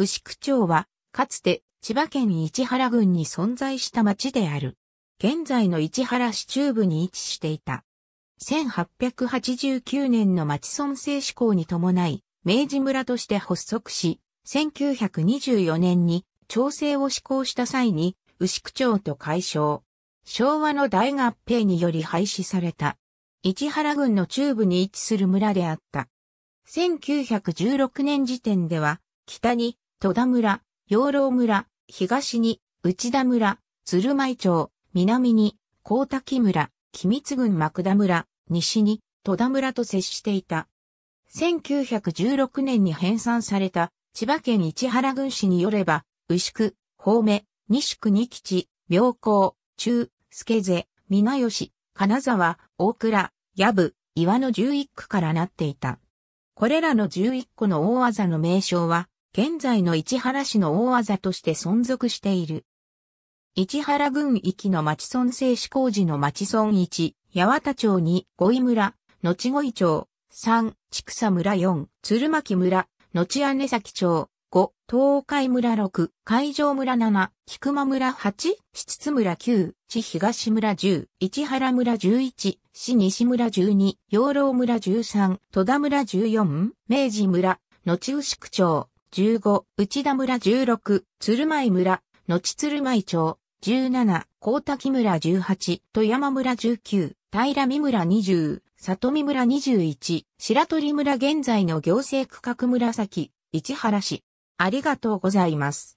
牛久町は、かつて千葉県市原郡に存在した町である。現在の市原市中部に位置していた。1889年の町村政施行に伴い、明治村として発足し、1924年に調整を施行した際に、牛久町と解消。昭和の大合併により廃止された。市原郡の中部に位置する村であった。1916年時点では、北に戸田村、養老村、東に、内田村、鶴舞町、南に、高滝村、君津郡幕田村、西に、戸田村と接していた。1916年に編纂された、千葉県市原郡市によれば、牛久、宝目、西区二吉、明光、中、助瀬、皆吉、金沢、大倉、矢部、岩の11区からなっていた。これらの11個の大技の名称は、現在の市原市の大技として存続している。市原郡域の町村製紙工事の町村1、八幡町2、五井村、後五井町、3、千草村4、鶴巻村、後姉崎町、5、東海村6、海上村7、菊間村8、七津村9、市東村10、市原村11、市西村12、養老村13、戸田村14、明治村、後牛久町、15、内田村16、鶴舞村、後鶴舞町、17、高滝村18、富山村19、平見村20、里見村21、白鳥村現在の行政区画紫、市原市。ありがとうございます。